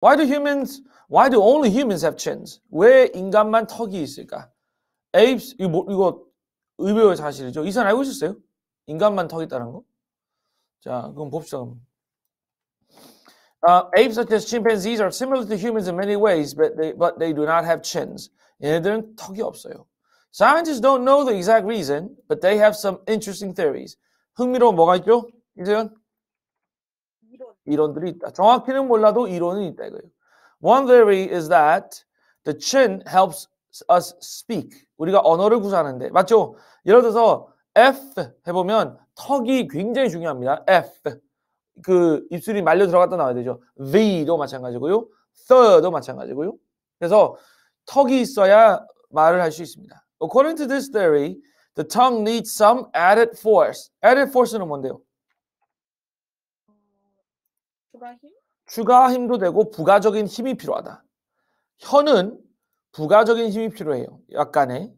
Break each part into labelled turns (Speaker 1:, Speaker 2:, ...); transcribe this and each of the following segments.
Speaker 1: Why do humans, why do only humans have chins? 왜 인간만 턱이 있을까? apes, 이거, 이거 의외의 사실이죠. 이 사람 알고 있었어요? 인간만 턱이 있다는 거? 자, 그럼 봅시다. Uh, apes such as chimpanzees are similar to humans in many ways, but they, but they do not have chins. 얘네들은 턱이 없어요. Scientists don't know the exact reason, but they have some interesting theories. 흥미로운 뭐가 있죠? 이세현? 이론들이 있다. 정확히는 몰라도 이론은 있다 이거예요. One theory is that the chin helps us speak. 우리가 언어를 구사하는데 맞죠? 예를 들어서 F 해보면 턱이 굉장히 중요합니다. F 그 입술이 말려 들어갔다 나와야 되죠. V도 마찬가지고요. Th도 마찬가지고요. 그래서 턱이 있어야 말을 할 수 있습니다. According to this theory, the tongue needs some added force. Added force는 뭔데요? 추가 힘? 추가 힘도 되고 부가적인 힘이 필요하다. 현은 부가적인 힘이 필요해요. 약간의.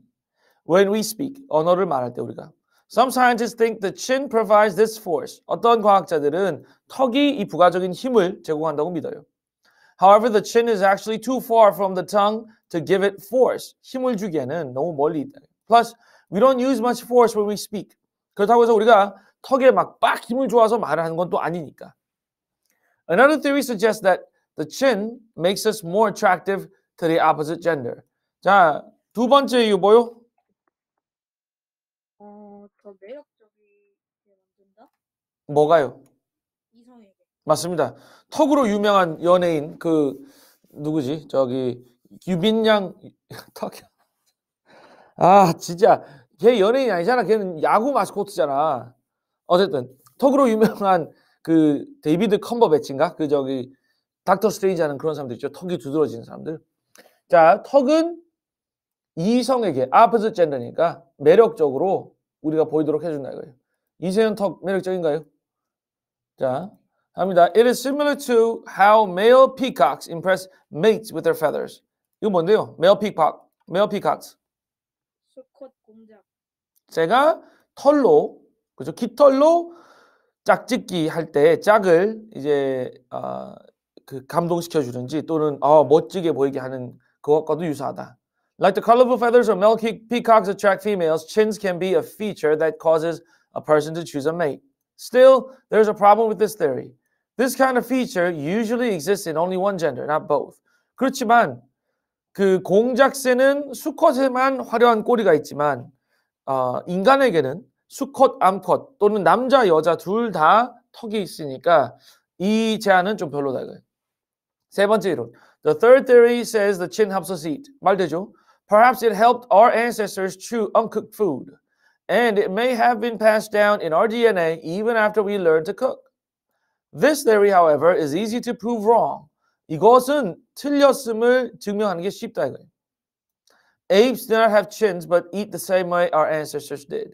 Speaker 1: When we speak, 언어를 말할 때 우리가. Some scientists think the chin provides this force. 어떤 과학자들은 턱이 이 부가적인 힘을 제공한다고 믿어요. However, the chin is actually too far from the tongue to give it force. 힘을 주기에는 너무 멀리 있다. Plus, we don't use much force when we speak. 그렇다고 해서 우리가 턱에 막 빡 힘을 주어서 말을 하는 건 또 아니니까. Another theory suggests that the chin makes us more attractive to the opposite gender. 자, 두 번째 이유 뭐요? 어, 더 매력적이게 만든다? 뭐가요? 이성에게. 맞습니다. 턱으로 유명한 연예인 그 누구지? 저기 유빈양 턱이야. 아, 진짜 걔 연예인 아니잖아. 걔는 야구 마스코트잖아. 어쨌든 턱으로 유명한 그 데이비드 컴버배치인가? 그 저기 닥터 스트레인지 하는 그런 사람들 있죠. 턱이 두드러지는 사람들. 자, 턱은 이성에게 아프즈 젠더니까 매력적으로 우리가 보이도록 해준다 이거예요. 이세현 턱 매력적인가요? 자, 합니다. It is similar to how male peacocks impress mates with their feathers. 이거 뭔데요? male peacock, male peacocks. 수컷 공작. 제가 털로, 그죠? 깃털로 짝짓기 할 때 짝을 이제 아, 그 감동시켜 주든지 또는 아, 멋지게 보이게 하는 그것과도 유사하다. Like the colorful feathers of male peacocks attract females, chins can be a feature that causes a person to choose a mate. Still, there's a problem with this theory. This kind of feature usually exists in only one gender, not both. 그렇지만 그 공작새는 수컷에만 화려한 꼬리가 있지만 어, 인간에게는 수컷, 암컷 또는 남자, 여자 둘 다 턱이 있으니까 이 제안은 좀 별로다 세 번째 이론. The third theory says the chin helps us eat. 말 되죠? Perhaps it helped our ancestors chew uncooked food. And it may have been passed down in our DNA even after we learned to cook. This theory, however, is easy to prove wrong. 이것은 틀렸음을 증명하는 게 쉽다 이거예요. Apes do not have chins but eat the same way our ancestors did.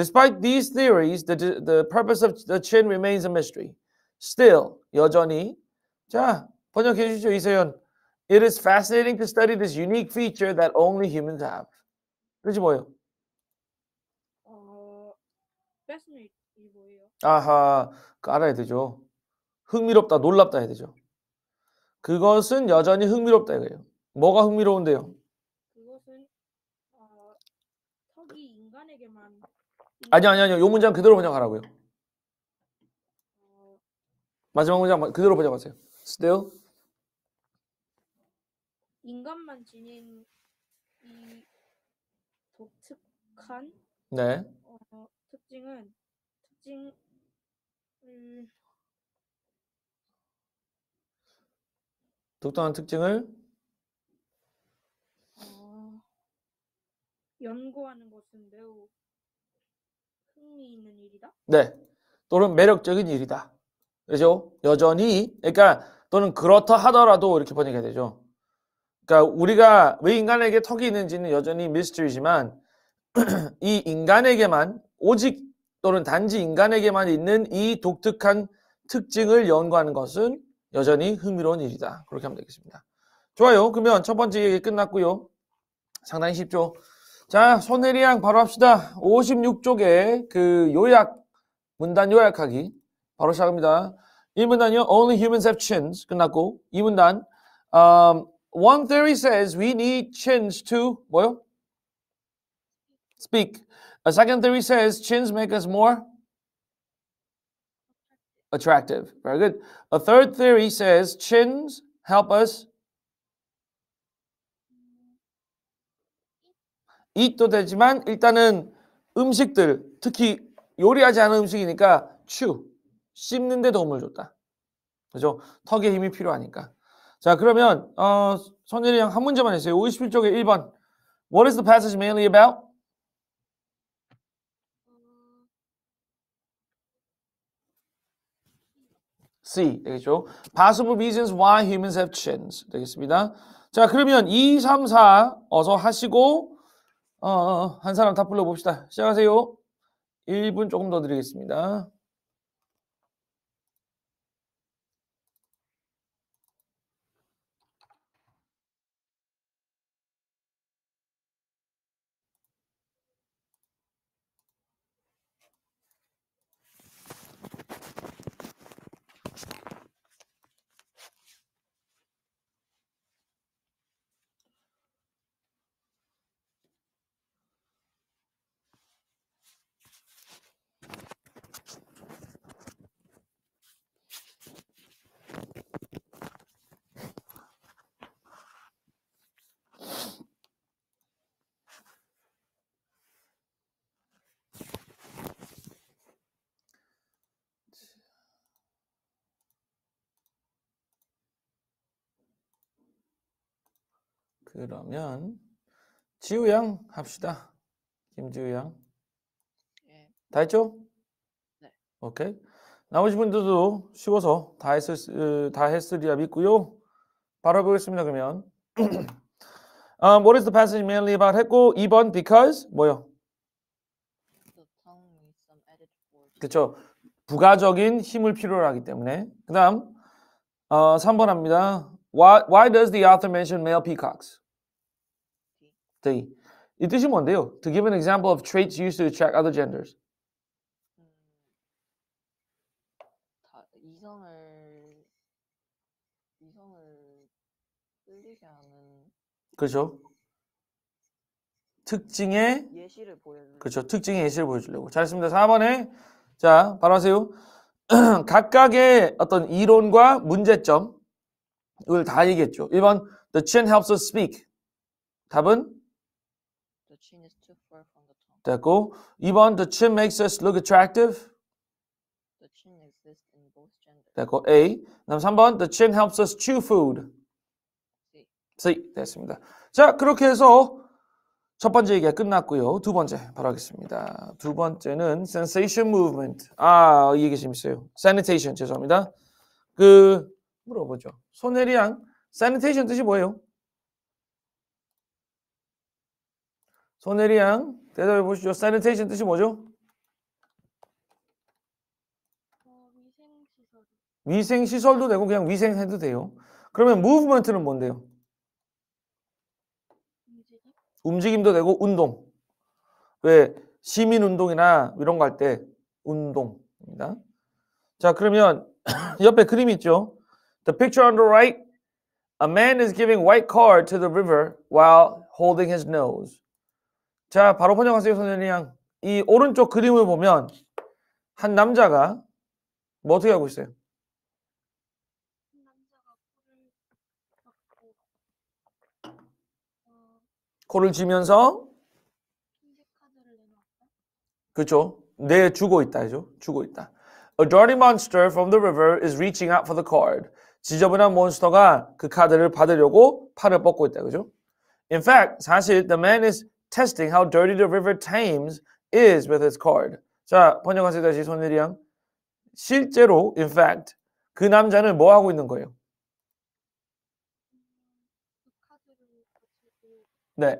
Speaker 1: Despite these theories, the, the purpose of the chin remains a mystery. Still, 여전히. 자, 번역해 주시죠, 이세연 It is fascinating to study this unique feature that only humans have. 그지 뭐예요? 어, fascinating 뭐예요? 아하, 알아야 되죠. 흥미롭다, 놀랍다 해야 되죠. 그것은 여전히 흥미롭다 이거예요. 뭐가 흥미로운데요? 그것은 어, 턱이 인간에게만 아니요, 아니요, 아니요. 요 문장 그대로 번역하라고요. 마지막 문장 그대로 번역하세요. Still? 인간만 지닌 이 독특한 네. 어, 특징은 특징 음... 독특한 특징을 어... 연구하는 것은 매우 흥미 있는 일이다. 네. 또는 매력적인 일이다. 그죠? 여전히 그러니까 또는 그렇다 하더라도 이렇게 번역해야 되죠. 그러니까 우리가 왜 인간에게 턱이 있는지는 여전히 미스터리지만 이 인간에게만 오직 또는 단지 인간에게만 있는 이 독특한 특징을 연구하는 것은 여전히 흥미로운 일이다. 그렇게 하면 되겠습니다. 좋아요. 그러면 첫 번째 얘기 끝났고요. 상당히 쉽죠. 자, 손혜리양 바로 합시다. 56쪽에 그 요약, 문단 요약하기. 바로 시작합니다. 1문단요, only humans have chins. 끝났고. 2문단, um, one theory says we need chins to, 뭐요? Speak. A second theory says chins make us more attractive. Very good. A third theory says chins help us 이익도 되지만 일단은 음식들 특히 요리하지 않은 음식이니까 추 씹는 데 도움을 줬다. 그죠? 턱에 힘이 필요하니까. 자 그러면 어, 선일이 형한 문제만 해주세요 51쪽에 1번 What is the passage mainly about? 되겠죠. Possible reasons why humans have chins 되겠습니다. 자 그러면 2, 3, 4 어서 하시고 어, 어, 어, 한 사람 다 불러봅시다. 시작하세요. 1분 조금 더 드리겠습니다. 그러면 지우양 합시다. 김지우양. 예. 다 했죠? 네. 오케이. 나머지 분들도 쉬워서 다 했을 어, 다 했으리라 믿고요. 바로 보겠습니다. 그러면 um, What is the passage mainly about? 했고 2번 because 뭐요? 그렇죠. 부가적인 힘을 필요로 하기 때문에. 그다음 어, 3번 합니다. Why, why does the author mention male peacocks? 득이. 이 뜻이 뭔데요? To give an example of traits used to attract other genders. 이성을 이성을 끌리게 하는 그렇죠. 특징의 예시를 보여주려고 그렇죠. 특징의 예시를 보여주려고. 잘했습니다. 4번에 자, 바로 하세요. 각각의 어떤 이론과 문제점 을다 얘기했죠. 1번 the chin helps us speak. 답은 the chin is too far from the tongue. 됐고 2번 the chin makes us look attractive. The chin exists in both genders. 됐고 A. 다음 3번 the chin helps us chew food. C. C 됐습니다. 자 그렇게 해서 첫 번째 얘기가 끝났고요. 두 번째 바로 하겠습니다. 두 번째는 sensation movement. 아, 이 얘기 재밌어요. sanitation 죄송합니다. 그 물어보죠. 소네리앙 s a n i t 뜻이 뭐예요? 소네리앙 대답해 보시죠. s a n i t 뜻이 뭐죠? 어, 위생시설. 도 되고 그냥 위생해도 돼요. 그러면 m o v e 는 뭔데요? 움직임? 움직임도 되고 운동. 왜 시민운동이나 이런 거 할 때 운동입니다. 자 그러면 옆에 그림 있죠? The picture on the right, a man is giving white card to the river while holding his nose. 자, 바로 번역하세요, 선생님. 양. 이 오른쪽 그림을 보면 한 남자가 뭐 어떻게 하고 있어요? 코를 지면서, 그렇죠. 내 네, 주고 있다, 그죠? 주고 있다. A dirty monster from the river is reaching out for the card. 지저분한 몬스터가 그 카드를 받으려고 팔을 뻗고 있다. 그죠? In fact, 사실 the man is testing how dirty the river Thames is with his card. 자, 번역하세요 다시 손예리 양. 실제로 in fact 그 남자는 뭐 하고 있는 거예요? 네.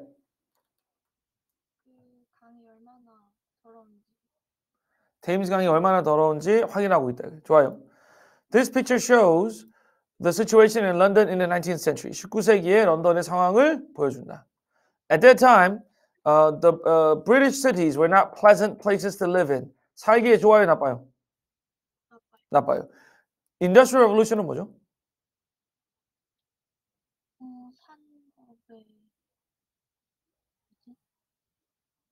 Speaker 1: 테임스 강이 얼마나 더러운지 확인하고 있다. 좋아요. This picture shows The situation in London in the 19th century. 19세기의 런던의 상황을 보여준다. At that time, uh, the uh, British cities were not pleasant places to live in. 살기에 좋아요, 나빠요? 나빠요. Industrial Revolution은 뭐죠?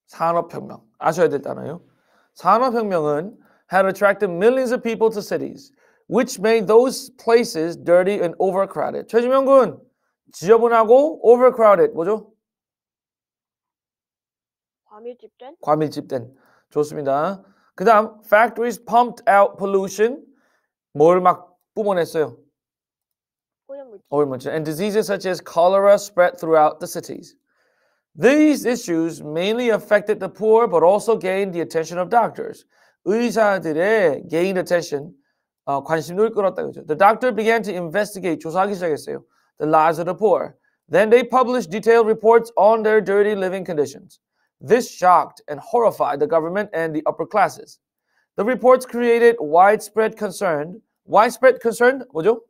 Speaker 1: 산업혁명. 아셔야 될 단어예요. 산업혁명은 had attracted millions of people to cities which made those places dirty and overcrowded. 최지명군, 지저분하고 overcrowded 뭐죠? 과밀집된. 과밀집된. 좋습니다. 그다음 factories pumped out pollution 뭘막 뿜어냈어요? 오염물질. And diseases such as cholera spread throughout the cities. These issues mainly affected the poor but also gained the attention of doctors. 의사들의 gained attention 어, 관심을 끌었다 그죠. The doctor began to investigate 조사하기 시작했어요. The lives of the poor. Then they published detailed reports on their dirty living conditions. This shocked and horrified the government and the upper classes. The reports created widespread concern. Widespread concern 뭐죠?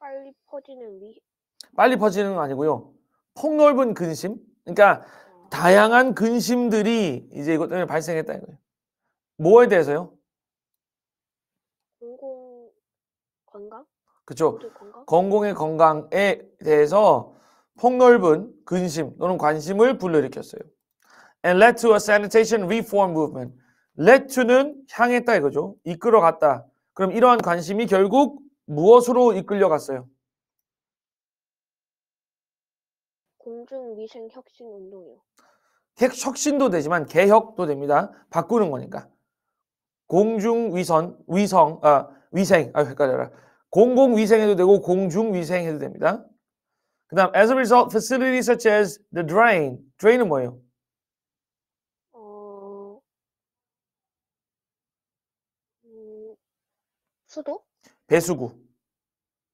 Speaker 1: 빨리 퍼지는 위. 빨리 퍼지는 건 아니고요. 폭넓은 근심. 그러니까 다양한 근심들이 이제 이것 때문에 발생했다 이거예요. 뭐에 대해서요? 건강, 건강? 그렇죠. 건공의 건강에 대해서 폭넓은 근심 또는 관심을 불러일으켰어요. And led to a sanitation reform movement. led to는 향했다 이거죠. 이끌어갔다. 그럼 이러한 관심이 결국 무엇으로 이끌려갔어요? 공중위생혁신운동이요. 혁신도 되지만 개혁도 됩니다. 바꾸는 거니까. 공중위선, 위성, 아, 위생, 아, 헷갈려라. 공공위생해도 되고 공중위생해도 됩니다. 그 다음, as a result, facilities such as the drain. drain은 뭐예요? 어... 음... 수도? 배수구.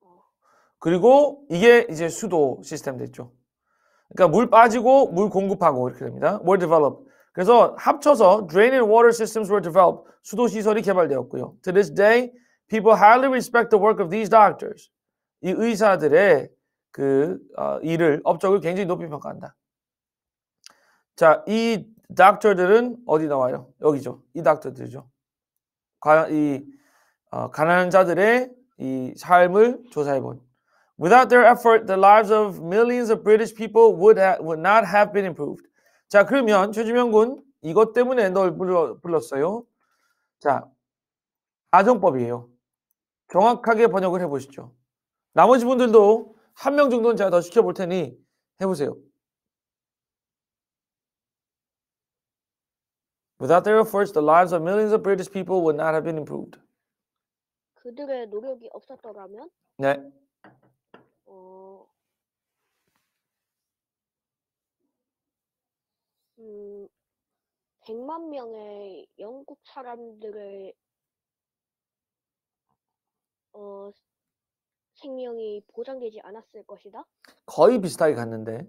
Speaker 1: 어. 그리고 이게 이제 수도 시스템 됐죠. 그러니까 물 빠지고 물 공급하고 이렇게 됩니다. were developed. 그래서 합쳐서 drain and water systems were developed. 수도 시설이 개발되었고요. To this day, people highly respect the work of these doctors. 이 의사들의 그 어, 일을 업적을 굉장히 높이 평가한다. 자, 이 닥터들은 어디 나와요? 여기죠. 이 닥터들이죠. 과연 이 어, 가난한 자들의 이 삶을 조사해 본 Without their effort, the lives of millions of British people would, ha, would not have been improved. 자, 그러면 최지명 군 이것 때문에 널 불러, 불렀어요. 자, 아정법이에요. 정확하게 번역을 해보시죠. 나머지 분들도 한 명 정도는 제가 더 시켜볼 테니 해보세요. Without their efforts, the lives of millions of British people would not have been improved. 그들의 노력이 없었더라면? 네. 음, 100만 명의 영국 사람들의 어, 생명이 보장되지 않았을 것이다. 거의 비슷하게 갔는데.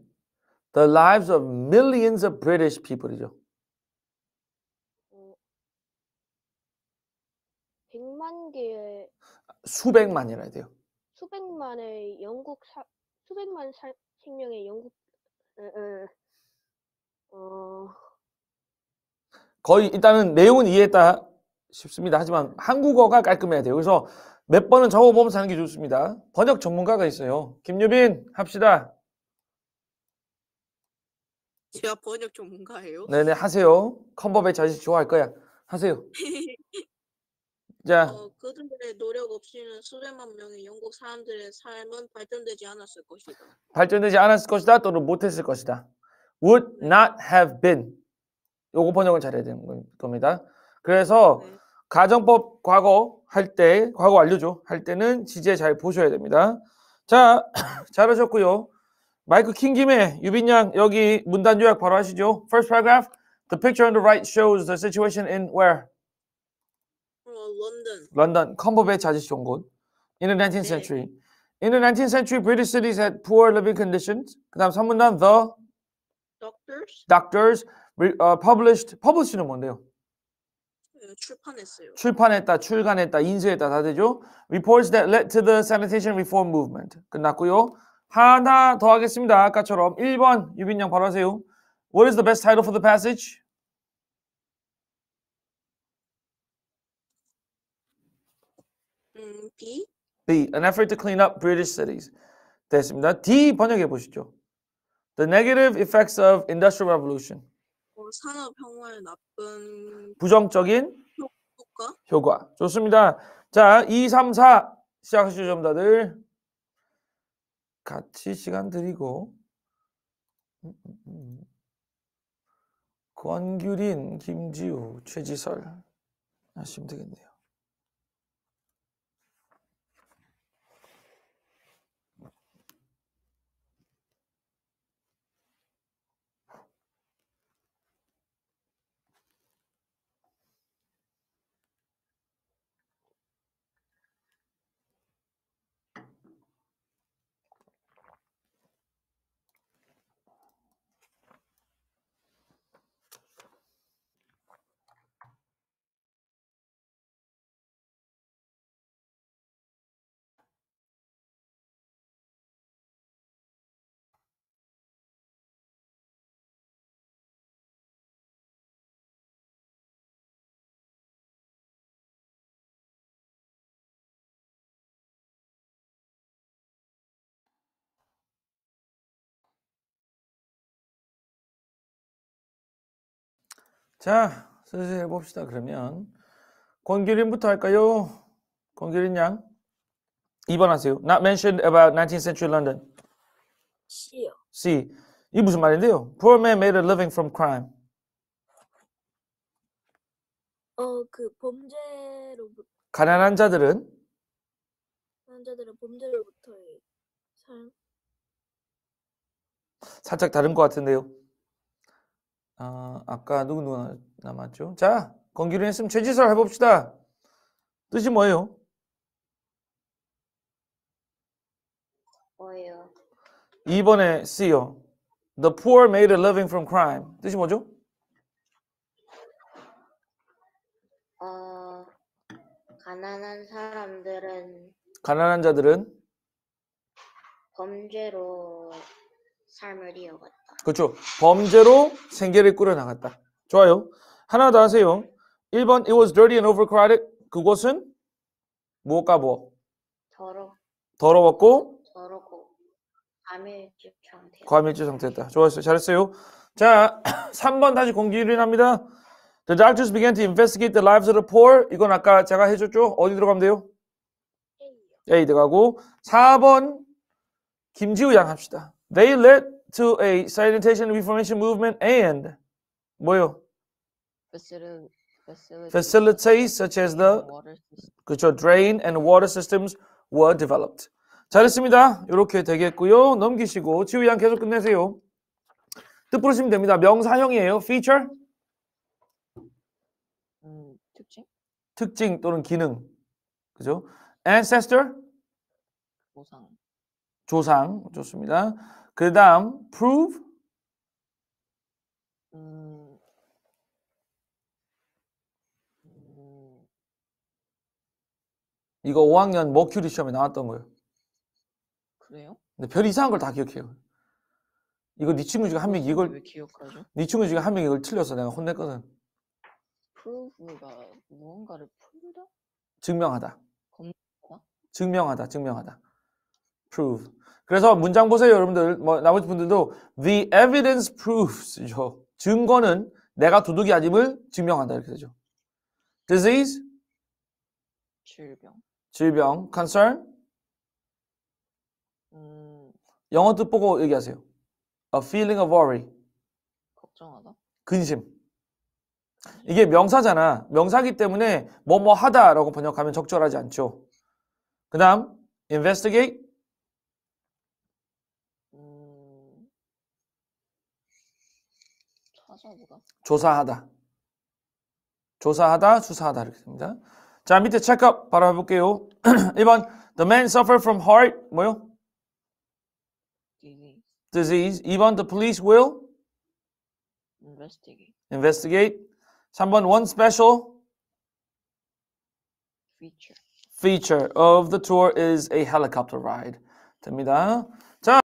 Speaker 1: The lives of millions of British people이죠. 100만 어, 개의 수백만이라 야 돼요. 수백만의 영국 사 수백만 사, 생명의 영국 에, 어, 에, 어, 거의 일단은 내용은 이해했다 싶습니다. 하지만 한국어가 깔끔해야 돼요. 그래서 몇 번은 적어보면서 하는 게 좋습니다. 번역 전문가가 있어요. 김유빈 합시다. 제가 번역 전문가예요. 네네 하세요. 컨버베 자식 좋아할 거야. 하세요. 자. 어, 그들의 노력 없이는 수백만 명의 영국 사람들의 삶은 발전되지 않았을 것이다. 발전되지 않았을 것이다 또는 못했을 것이다. Would not have been. 요거 번역을 잘해야 되는 겁니다. 그래서 네. 가정법 과거 할 때, 과거 완료죠. 할 때는 지제 잘 보셔야 됩니다. 자, 잘하셨고요. 마이크 킨 김에 유빈 양 여기 문단 요약 바로 하시죠. First paragraph. The picture on the right shows the situation in where? Uh, London. London. 컴버베 자주 좋은 곳. In the 19th 네. century. In the 19th century, British cities had poor living conditions. 그 다음 3문단 the? Doctors. Doctors 어, published, p u b l i s h 는 뭔데요? 출판했어요. 출판했다, 출간했다, 인쇄했다 다 되죠. Reports that led to the sanitation reform movement. 끝났고요. 하나 더 하겠습니다. 아까처럼 1번 유빈 양 바로 하세요. What is the best title for the passage? B. B. An effort to clean up British cities. 됐습니다. D 번역해 보시죠. The negative effects of industrial revolution. 산업 형화에 나쁜 부정적인 효과? 효과. 좋습니다. 자, 2, 3, 4 시작하시죠, 점다들. 같이 시간 드리고 음, 음, 음. 권규린, 김지우, 최지설 하시면 되겠네요. 자, 슬슬 해봅시다. 그러면 권기린부터 할까요? 권기린 양. 2번 하세요. Not mentioned about 19th century London. c C. 이 무슨 말인데요? Poor man made a living from crime. 어, 그 범죄로부터 가난한 자들은 남자들은 범죄로부터의 삶. 살짝 다른 것 같은데요. 아, 아까 누구 누구 남았죠? 자, 건기로 했으면 최지설 해봅시다. 뜻이 뭐예요? 뭐예요? 이번에 쓰여. The poor made a living from crime. 뜻이 뭐죠? 어, 가난한 사람들은 가난한 자들은 범죄로 삶을 이어갔다. 그렇죠. 범죄로 생계를 꾸려나갔다. 좋아요. 하나 더 하세요. 1번 It was dirty and overcrowded. 그곳은 무엇과 무엇? 더러. 더러웠고 더럽고 과밀주 상태. 과밀주 상태였다. 좋았어요. 잘했어요. 자, 3번 다시 공기 유린합니다. The doctors began to investigate the lives of the poor. 이건 아까 제가 해줬죠? 어디 들어가면 돼요? A 들어가고 4번 김지우 양 합시다. They led to a sanitation reformation movement and 뭐요? Facil i t i e s facilities such as the 그렇죠 drain and water systems were developed. 잘했습니다. 이렇게 되겠고요. 넘기시고 지우양 계속 끝내세요. 뜻 부르시면 됩니다. 명사형이에요. feature 음, 특징 특징 또는 기능 그죠? ancestor 조상 조상 좋습니다. 그 다음 prove 이거 5학년 머큐리 시험에 나왔던 거예요. 그래요? 근데 별 이상한 걸 다 기억해요. 이거 네 친구 중에 한 명이 이걸 왜 기억하죠? 네 친구 중에 한 명이 이걸 틀려서 내가 혼냈거든. prove가 무언가를 풀다? 증명하다. 검증하다? 어? 증명하다. 증명하다. prove. 그래서 문장 보세요, 여러분들. 뭐 나머지 분들도 the evidence proves죠. 증거는 내가 도둑이 아님을 증명한다 이렇게 되죠. disease 질병. 질병. concern 음... 영어 뜻 보고 얘기하세요. a feeling of worry 걱정하다. 근심. 이게 명사잖아. 명사기 때문에 뭐뭐 하다라고 번역하면 적절하지 않죠. 그다음 investigate 하셔야 되고. 조사하다. 조사하다, 수사하다 이렇게 됩니다. 자, 밑에 체크업 바로 해볼게요. 1번 The man suffered from heart 뭐요? Disease. Disease. 2번 The police will investigate. Investigate. 3번 One special feature. feature of the tour is a helicopter ride. 됩니다. 자.